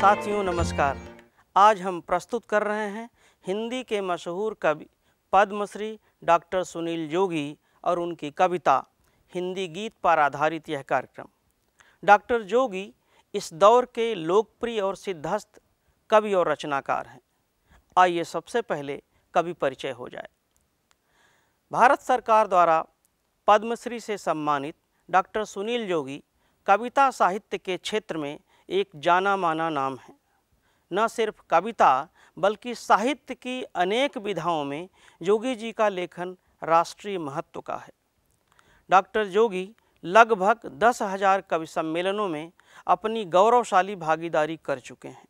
साथियों नमस्कार आज हम प्रस्तुत कर रहे हैं हिंदी के मशहूर कवि पद्मश्री डॉक्टर सुनील जोगी और उनकी कविता हिंदी गीत पर आधारित यह कार्यक्रम डॉक्टर जोगी इस दौर के लोकप्रिय और सिद्धस्त कवि और रचनाकार हैं आइए सबसे पहले कवि परिचय हो जाए भारत सरकार द्वारा पद्मश्री से सम्मानित डॉक्टर सुनील जोगी कविता साहित्य के क्षेत्र में एक जाना माना नाम है न सिर्फ कविता बल्कि साहित्य की अनेक विधाओं में जोगी जी का लेखन राष्ट्रीय महत्व का है डॉक्टर जोगी लगभग दस हजार कवि सम्मेलनों में अपनी गौरवशाली भागीदारी कर चुके हैं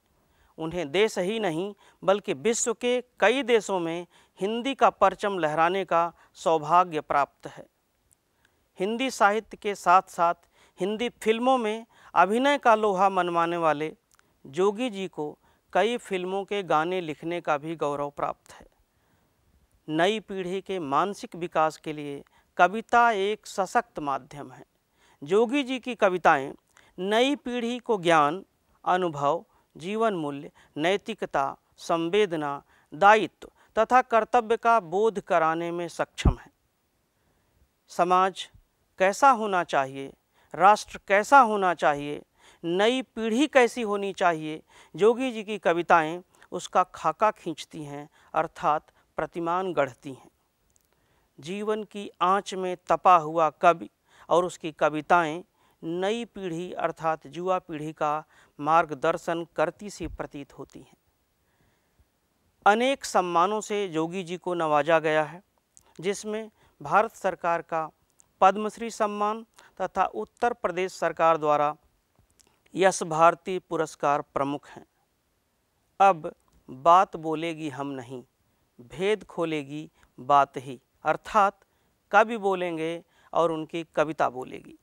उन्हें देश ही नहीं बल्कि विश्व के कई देशों में हिंदी का परचम लहराने का सौभाग्य प्राप्त है हिंदी साहित्य के साथ साथ हिंदी फिल्मों में अभिनय का लोहा मनवाने वाले जोगी जी को कई फिल्मों के गाने लिखने का भी गौरव प्राप्त है नई पीढ़ी के मानसिक विकास के लिए कविता एक सशक्त माध्यम है जोगी जी की कविताएं नई पीढ़ी को ज्ञान अनुभव जीवन मूल्य नैतिकता संवेदना दायित्व तथा कर्तव्य का बोध कराने में सक्षम है समाज कैसा होना चाहिए राष्ट्र कैसा होना चाहिए नई पीढ़ी कैसी होनी चाहिए जोगी जी की कविताएं उसका खाका खींचती हैं अर्थात प्रतिमान गढ़ती हैं जीवन की आंच में तपा हुआ कवि और उसकी कविताएं नई पीढ़ी अर्थात युवा पीढ़ी का मार्गदर्शन करती सी प्रतीत होती हैं अनेक सम्मानों से जोगी जी को नवाजा गया है जिसमें भारत सरकार का पद्मश्री सम्मान तथा उत्तर प्रदेश सरकार द्वारा यश भारती पुरस्कार प्रमुख हैं अब बात बोलेगी हम नहीं भेद खोलेगी बात ही अर्थात कवि बोलेंगे और उनकी कविता बोलेगी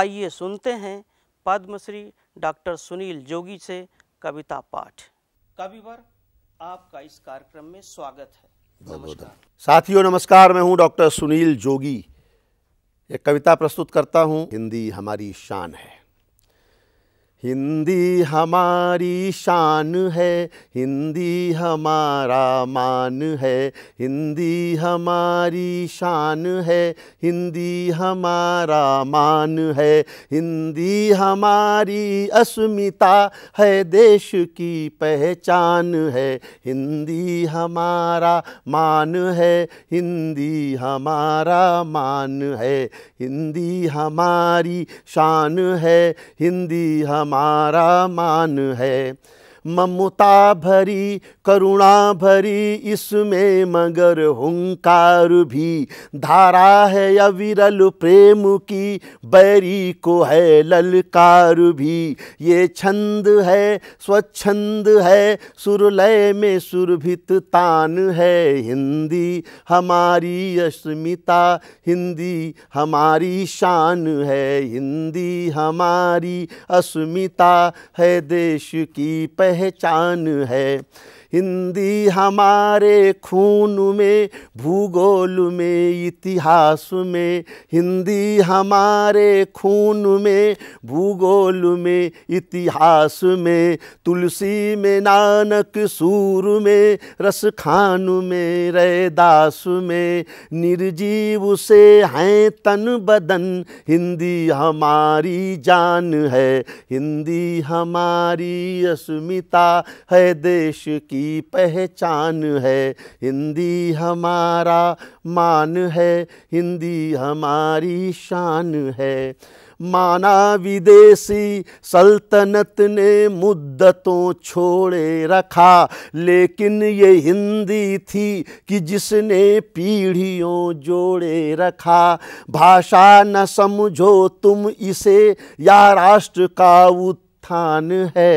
आइए सुनते हैं पद्मश्री डॉक्टर सुनील जोगी से कविता पाठ कविवर आपका इस कार्यक्रम में स्वागत है नमस्कार साथियों नमस्कार मैं हूं डॉक्टर सुनील जोगी एक कविता प्रस्तुत करता हूँ हिंदी हमारी शान है हिंदी हमारी शान है हिंदी हमारा मान है हिंदी हमारी शान है हिंदी हमारा मान है हिंदी हमारी अस्मिता है देश की पहचान है हिंदी हमारा मान है हिंदी हमारा मान है हिंदी हमारी शान है हिंदी हम हमारा मान है ममता भरी करुणा भरी इसमें मगर हुंकार भी धारा है अविरल प्रेम की बैरी को है ललकार भी ये छंद है स्वच्छंद है सुरलय में सुरभित तान है हिंदी हमारी अस्मिता हिंदी हमारी शान है हिंदी हमारी अस्मिता है देश की पहचान है हिंदी हमारे खून में भूगोल में इतिहास में हिंदी हमारे खून में भूगोल में इतिहास में तुलसी में नानक सूर में रस खान में रैदास में निर्जीव से हैं तन बदन हिंदी हमारी जान है हिंदी हमारी अस्मिता है देश की की पहचान है हिंदी हमारा मान है हिंदी हमारी शान है माना विदेशी सल्तनत ने मुद्दतों छोड़े रखा लेकिन ये हिंदी थी कि जिसने पीढ़ियों जोड़े रखा भाषा न समझो तुम इसे या राष्ट्र का उत्तर स्थान है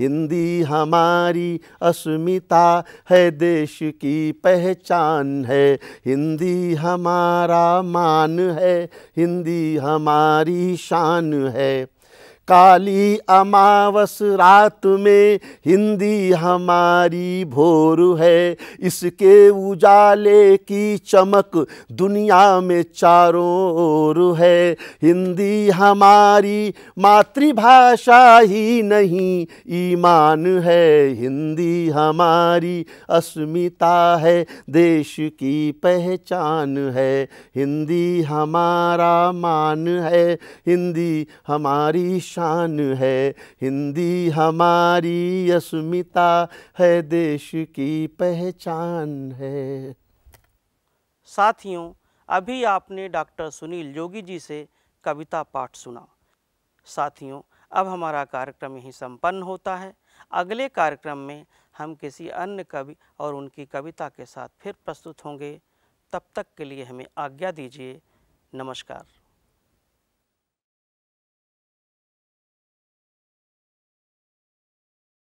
हिंदी हमारी अस्मिता है देश की पहचान है हिंदी हमारा मान है हिंदी हमारी शान है काली अमावस रात में हिंदी हमारी भोर है इसके उजाले की चमक दुनिया में चारों ओर है हिंदी हमारी मातृभाषा ही नहीं ईमान है हिंदी हमारी अस्मिता है देश की पहचान है हिंदी हमारा मान है हिंदी हमारी शान है हिंदी हमारी अस्मिता है देश की पहचान है साथियों अभी आपने डॉक्टर सुनील जोगी जी से कविता पाठ सुना साथियों अब हमारा कार्यक्रम यही संपन्न होता है अगले कार्यक्रम में हम किसी अन्य कवि और उनकी कविता के साथ फिर प्रस्तुत होंगे तब तक के लिए हमें आज्ञा दीजिए नमस्कार